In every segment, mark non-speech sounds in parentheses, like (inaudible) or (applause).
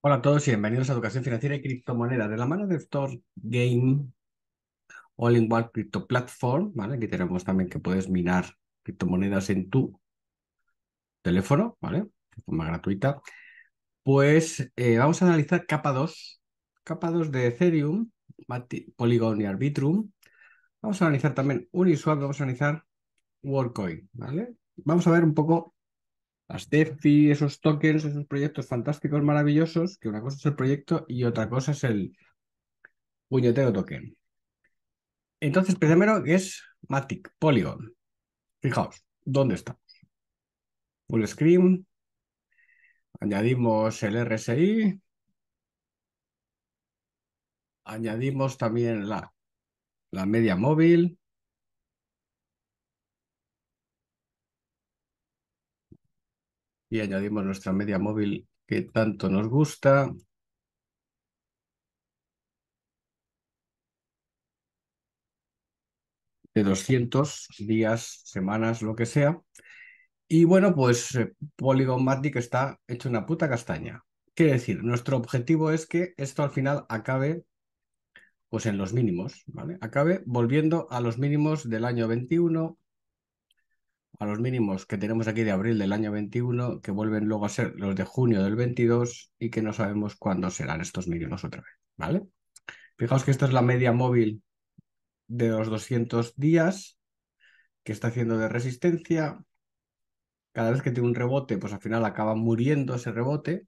Hola a todos y bienvenidos a Educación Financiera y Criptomonedas. De la mano de Thor Game All in One Crypto Platform, ¿vale? Aquí tenemos también que puedes minar criptomonedas en tu teléfono, ¿vale? De forma gratuita. Pues eh, vamos a analizar capa 2, capa 2 de Ethereum, Polygon y Arbitrum. Vamos a analizar también Uniswap, vamos a analizar WorldCoin, ¿vale? Vamos a ver un poco las DeFi, esos tokens, esos proyectos fantásticos, maravillosos, que una cosa es el proyecto y otra cosa es el puñetero token. Entonces, primero es Matic, Polygon. Fijaos, ¿dónde estamos? Full screen. Añadimos el RSI. Añadimos también la, la media móvil. y añadimos nuestra media móvil que tanto nos gusta. De 200 días, semanas, lo que sea. Y bueno, pues eh, Polygon Matic está hecho una puta castaña. Quiere decir, nuestro objetivo es que esto al final acabe pues en los mínimos, ¿vale? Acabe volviendo a los mínimos del año 21 a los mínimos que tenemos aquí de abril del año 21, que vuelven luego a ser los de junio del 22 y que no sabemos cuándo serán estos mínimos otra vez, ¿vale? Fijaos que esta es la media móvil de los 200 días que está haciendo de resistencia. Cada vez que tiene un rebote, pues al final acaba muriendo ese rebote.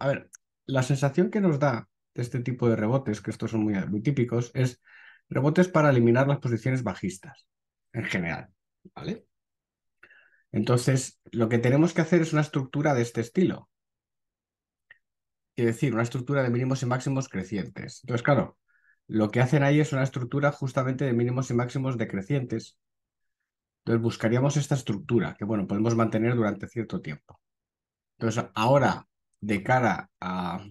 a ver, la sensación que nos da de este tipo de rebotes, que estos son muy, muy típicos, es rebotes para eliminar las posiciones bajistas en general, ¿vale? Entonces, lo que tenemos que hacer es una estructura de este estilo. Es decir, una estructura de mínimos y máximos crecientes. Entonces, claro, lo que hacen ahí es una estructura justamente de mínimos y máximos decrecientes. Entonces, buscaríamos esta estructura que, bueno, podemos mantener durante cierto tiempo. Entonces, ahora, de cara a,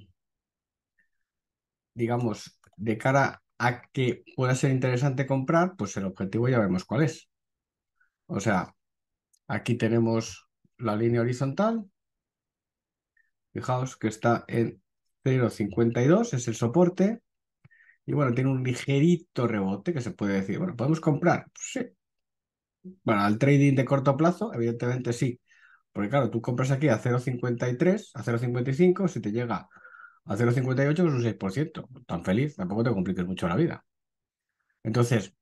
digamos, de cara a que pueda ser interesante comprar, pues el objetivo ya vemos cuál es. O sea, Aquí tenemos la línea horizontal. Fijaos que está en 0,52, es el soporte. Y bueno, tiene un ligerito rebote que se puede decir, bueno, ¿podemos comprar? Pues sí. Bueno, al trading de corto plazo, evidentemente sí. Porque claro, tú compras aquí a 0,53, a 0,55, si te llega a 0,58 es pues un 6%. Tan feliz, tampoco te compliques mucho la vida. Entonces,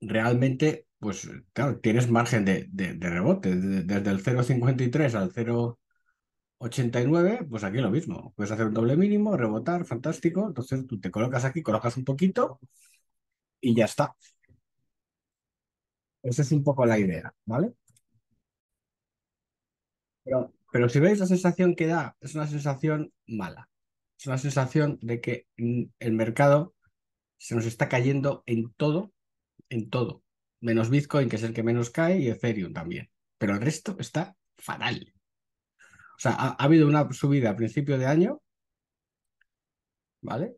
realmente pues claro, tienes margen de, rebote. Desde el 0,53 al 0,89, pues aquí lo mismo. Puedes hacer un doble mínimo, rebotar, fantástico. Entonces tú te colocas aquí, colocas un poquito y ya está. Esa es un poco la idea, ¿vale? Pero, pero si veis la sensación que da, es una sensación mala. Es una sensación de que mm, el mercado se nos está cayendo en todo, en todo menos Bitcoin, que es el que menos cae, y Ethereum también. Pero el resto está fatal. O sea, ha, habido una subida a principio de año, ¿vale?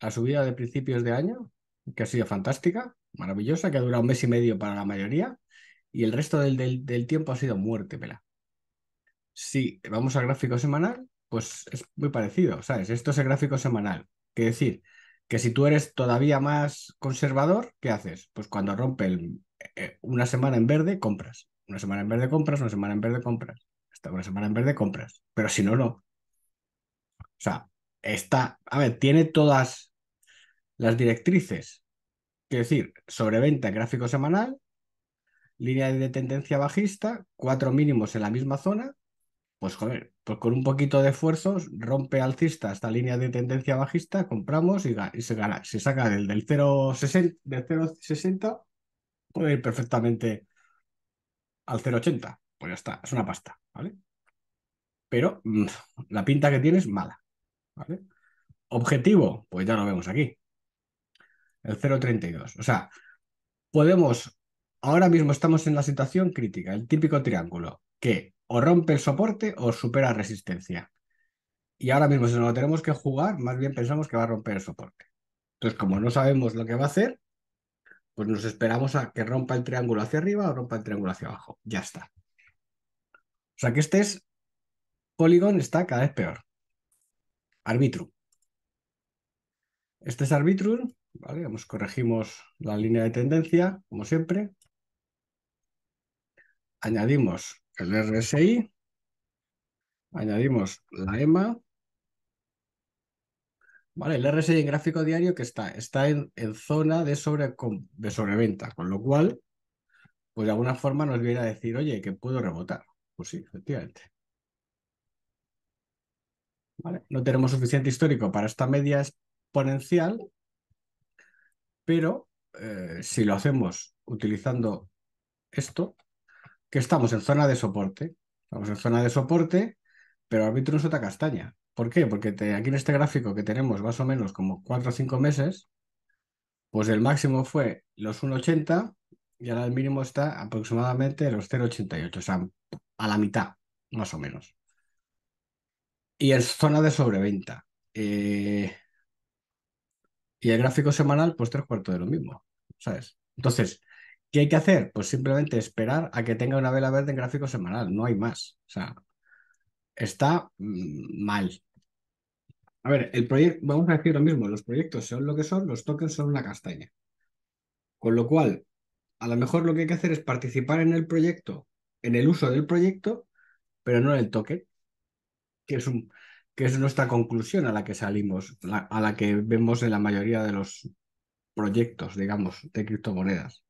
La subida de principios de año, que ha sido fantástica, maravillosa, que ha durado un mes y medio para la mayoría, y el resto del, tiempo ha sido muerte, pela. Si vamos al gráfico semanal, pues es muy parecido, ¿sabes? Esto es el gráfico semanal. Que decir, que si tú eres todavía más conservador, ¿qué haces? Pues cuando rompe eh, una semana en verde, compras. Una semana en verde, compras. Una semana en verde, compras. Hasta una semana en verde, compras. Pero si no, no. O sea, está. A ver, tiene todas las directrices. Quiero decir, sobreventa en gráfico semanal, línea de tendencia bajista, cuatro mínimos en la misma zona, pues joder, pues con un poquito de esfuerzos rompe alcista esta línea de tendencia bajista, compramos y, se, se saca del, del 0,60, del puede ir perfectamente al 0,80. Pues ya está, es una pasta, ¿vale? Pero mm, la pinta que tiene es mala, ¿vale? Objetivo, pues ya lo vemos aquí, el 0,32. O sea, podemos, ahora mismo estamos en la situación crítica, el típico triángulo, que o rompe el soporte o supera resistencia. Y ahora mismo, si no lo tenemos que jugar, más bien pensamos que va a romper el soporte. Entonces, como no sabemos lo que va a hacer, pues nos esperamos a que rompa el triángulo hacia arriba o rompa el triángulo hacia abajo. Ya está. O sea que este es Polygon está cada vez peor. Arbitrum. Este es Arbitrum, corregimos la línea de tendencia, como siempre. Añadimos el RSI, añadimos la EMA, Vale, el RSI en gráfico diario que está, está en, zona de, sobre, de sobreventa, con lo cual, pues de alguna forma nos viene a decir, oye, que puedo rebotar. Pues sí, efectivamente. Vale, no tenemos suficiente histórico para esta media exponencial, pero eh, si lo hacemos utilizando esto, que estamos en zona de soporte. Estamos en zona de soporte, pero árbitro otra castaña. ¿Por qué? Porque aquí en este gráfico que tenemos más o menos como 4 o 5 meses, pues el máximo fue los 1,80 y ahora el mínimo está aproximadamente los 0,88, o sea, a la mitad, más o menos. Y es zona de sobreventa. Eh, y el gráfico semanal, pues tres cuartos de lo mismo, ¿sabes? Entonces, ¿Qué hay que hacer? Pues simplemente esperar a que tenga una vela verde en gráfico semanal, no hay más. O sea, está mm, mal. A ver, el proyecto, vamos a decir lo mismo, los proyectos son lo que son, los tokens son una castaña. Con lo cual, a lo mejor lo que hay que hacer es participar en el proyecto, en el uso del proyecto, pero no en el token, que es, un, que es nuestra conclusión a la que salimos, a la que vemos en la mayoría de los proyectos, digamos, de criptomonedas.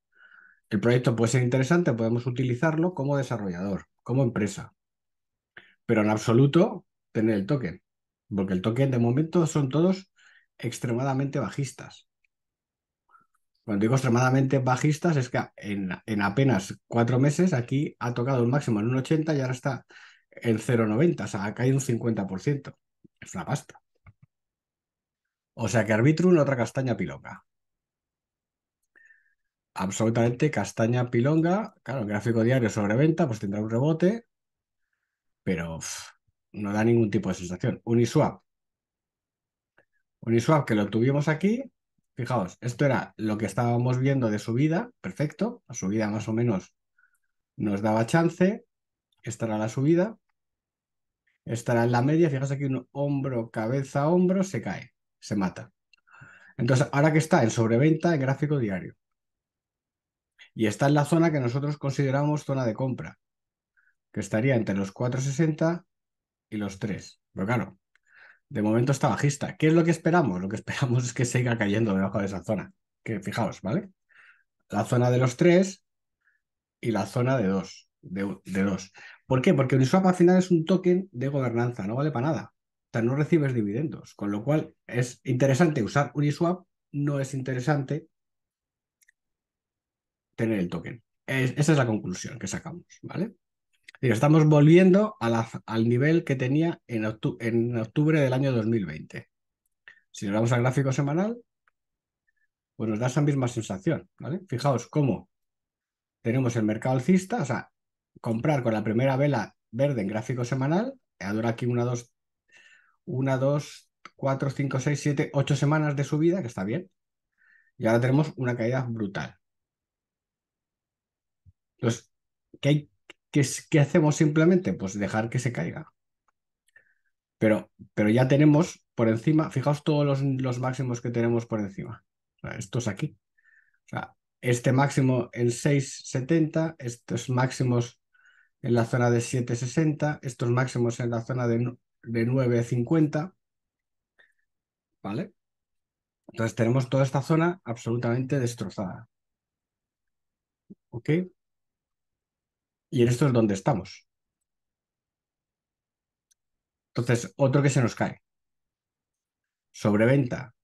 El proyecto puede ser interesante, podemos utilizarlo como desarrollador, como empresa, pero en absoluto tener el token, porque el token de momento son todos extremadamente bajistas. Cuando digo extremadamente bajistas es que en, apenas cuatro meses aquí ha tocado un máximo en un 80 y ahora está en 0,90, o sea, ha caído un 50%. Es la pasta. O sea que Arbitrum otra castaña piloca absolutamente castaña pilonga. Claro, gráfico diario sobreventa pues tendrá un rebote, pero no da ningún tipo de sensación. Uniswap. Uniswap que lo tuvimos aquí. Fijaos, esto era lo que estábamos viendo de subida, perfecto. La subida más o menos nos daba chance. Esta era la subida. Esta era la media. Fijaos aquí un hombro, cabeza, hombro, se cae, se mata. Entonces, ahora que está en sobreventa en gráfico diario, y está en la zona que nosotros consideramos zona de compra, que estaría entre los 4,60 y los 3. Pero claro, de momento está bajista. ¿Qué es lo que esperamos? Lo que esperamos (laughs) es que siga cayendo debajo de esa zona. Que fijaos, ¿vale? La zona de los 3 y la zona de 2. De, de 2. ¿Por qué? Porque Uniswap al final es un token de gobernanza, no vale para nada. O sea, no recibes dividendos. Con lo cual es interesante usar Uniswap, no es interesante tener el token. esa es la conclusión que sacamos, ¿vale? Y estamos volviendo al nivel que tenía en, octubre del año 2020. Si le damos al gráfico semanal, pues nos da esa misma sensación, ¿vale? Fijaos cómo tenemos el mercado alcista, o sea, comprar con la primera vela verde en gráfico semanal, eh, ahora aquí una, dos, una, dos, cuatro, cinco, seis, siete, ocho semanas de subida, que está bien, y ahora tenemos una caída brutal. Entonces, ¿qué, hacemos simplemente? Pues dejar que se caiga. Pero, pero ya tenemos por encima, fijaos todos los, máximos que tenemos por encima. estos aquí. este máximo en 6,70, estos máximos en la zona de 7,60, estos máximos en la zona de, de 9,50. ¿Vale? Entonces tenemos toda esta zona absolutamente destrozada. ¿Ok? Y en esto es donde estamos. Entonces, otro que se nos cae. Sobreventa.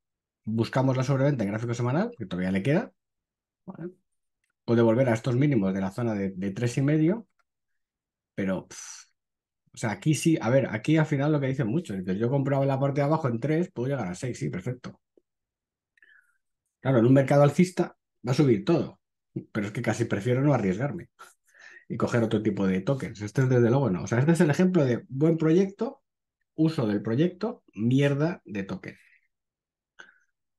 Buscamos la sobreventa en gráfico semanal, que todavía le queda. Puede volver a estos mínimos de la zona de, y 3,5, pero... o sea, aquí sí, a ver, aquí al final lo que dicen muchos, yo compraba la parte de abajo en 3, puedo llegar a 6, sí, perfecto. Claro, en un mercado alcista va a subir todo, pero es que casi prefiero no arriesgarme y coger otro tipo de tokens. Este es desde luego no. O sea, este es el ejemplo de buen proyecto, uso del proyecto, mierda de token. O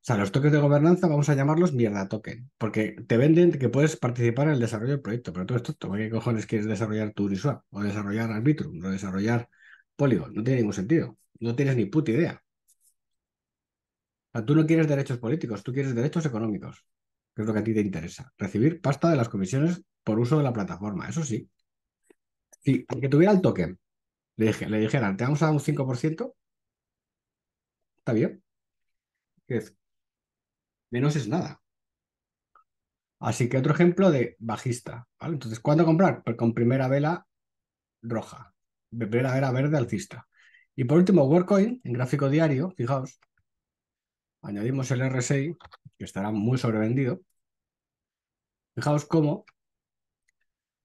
sea, los tokens de gobernanza vamos a llamarlos mierda token, porque te venden que puedes participar en el desarrollo del proyecto, pero todo esto, ¿qué cojones quieres desarrollar tu o desarrollar Arbitrum o desarrollar Polygon? No tiene ningún sentido. No tienes ni puta idea. O sea, tú no quieres derechos políticos, tú quieres derechos económicos que es lo que a ti te interesa. Recibir pasta de las comisiones por uso de la plataforma, eso sí. Si al que tuviera el token le, dije, le dijeran, te vamos a dar un 5%, está bien. menos es nada. Así que otro ejemplo de bajista. ¿vale? Entonces, ¿cuándo comprar? Pues con primera vela roja, primera vela verde alcista. Y por último, WorkCoin, en gráfico diario, fijaos, añadimos el RSI, que estará muy sobrevendido, fijaos cómo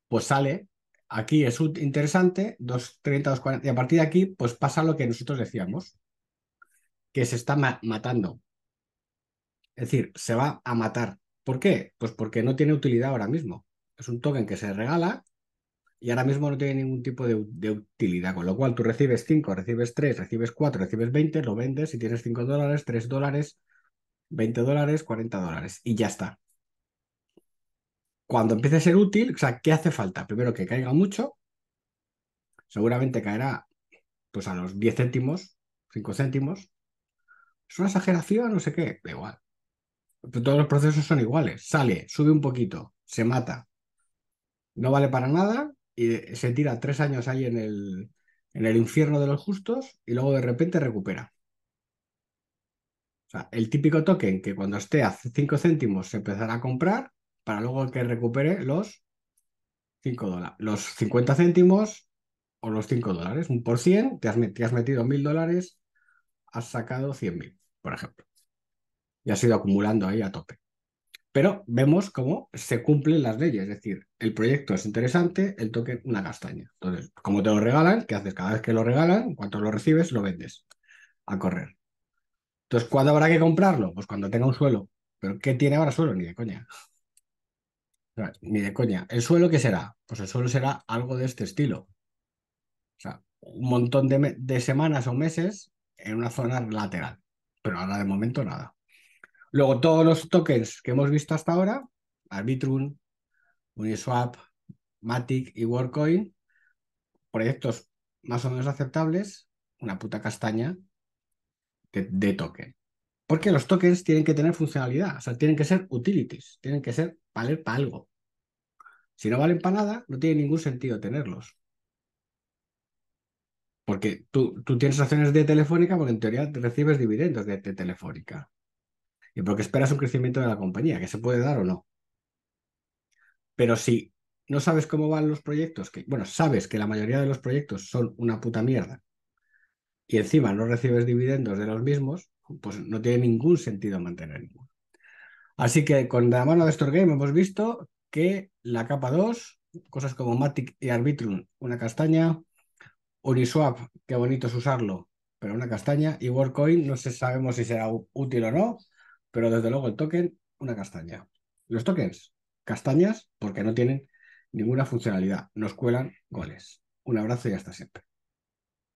pues sale, aquí es interesante, 230, 240, y a partir de aquí pues pasa lo que nosotros decíamos, que se está matando. Es decir, se va a matar. ¿Por qué? Pues porque no tiene utilidad ahora mismo. Es un token que se regala y ahora mismo no tiene ningún tipo de, utilidad, con lo cual tú recibes 5, recibes 3, recibes 4, recibes 20, lo vendes y tienes 5 dólares, 3 dólares, 20 dólares, 40 dólares y ya está. Cuando empiece a ser útil, o sea, ¿qué hace falta? Primero que caiga mucho, seguramente caerá pues a los 10 céntimos, 5 céntimos. Es una exageración, no sé qué, da igual. todos los procesos son iguales. Sale, sube un poquito, se mata. No vale para nada, y se tira tres años ahí en el, en el infierno de los justos y luego de repente recupera. O sea, el típico token que cuando esté a cinco céntimos se empezará a comprar para luego que recupere los cinco dólares, los 50 céntimos o los cinco dólares. Un por cien, te has, has metido mil dólares, has sacado 100.000, por ejemplo. Y has ido acumulando ahí a tope. Pero vemos cómo se cumplen las leyes, es decir, el proyecto es interesante, el toque una castaña. Entonces, como te lo regalan, ¿qué haces? Cada vez que lo regalan, cuando lo recibes, lo vendes a correr. Entonces, ¿cuándo habrá que comprarlo? Pues cuando tenga un suelo. ¿Pero qué tiene ahora suelo? Ni de coña. ni de coña. ¿El suelo qué será? Pues el suelo será algo de este estilo. O sea, un montón de semanas o meses en una zona lateral. Pero ahora de momento nada. Luego todos los tokens que hemos visto hasta ahora, Arbitrum, Uniswap, Matic y WorkCoin, proyectos más o menos aceptables, una puta castaña de, token. Porque los tokens tienen que tener funcionalidad, o sea, tienen que ser utilities, tienen que ser para algo. Si no valen para nada, no tiene ningún sentido tenerlos. Porque tú, tú tienes acciones de Telefónica, porque en teoría recibes dividendos de Telefónica y porque esperas un crecimiento de la compañía, que se puede dar o no. Pero si no sabes cómo van los proyectos, que, bueno, sabes que la mayoría de los proyectos son una puta mierda y encima no recibes dividendos de los mismos, pues no tiene ningún sentido mantener ninguno. Así que con la mano de Storgame hemos visto que la capa 2, cosas como Matic y Arbitrum, una castaña, Uniswap, qué bonito es usarlo, pero una castaña, y WorkCoin, no sé, sabemos si será útil o no, pero desde luego el token, una castaña. Los tokens, castañas, porque no tienen ninguna funcionalidad. Nos cuelan goles. Un abrazo y hasta siempre.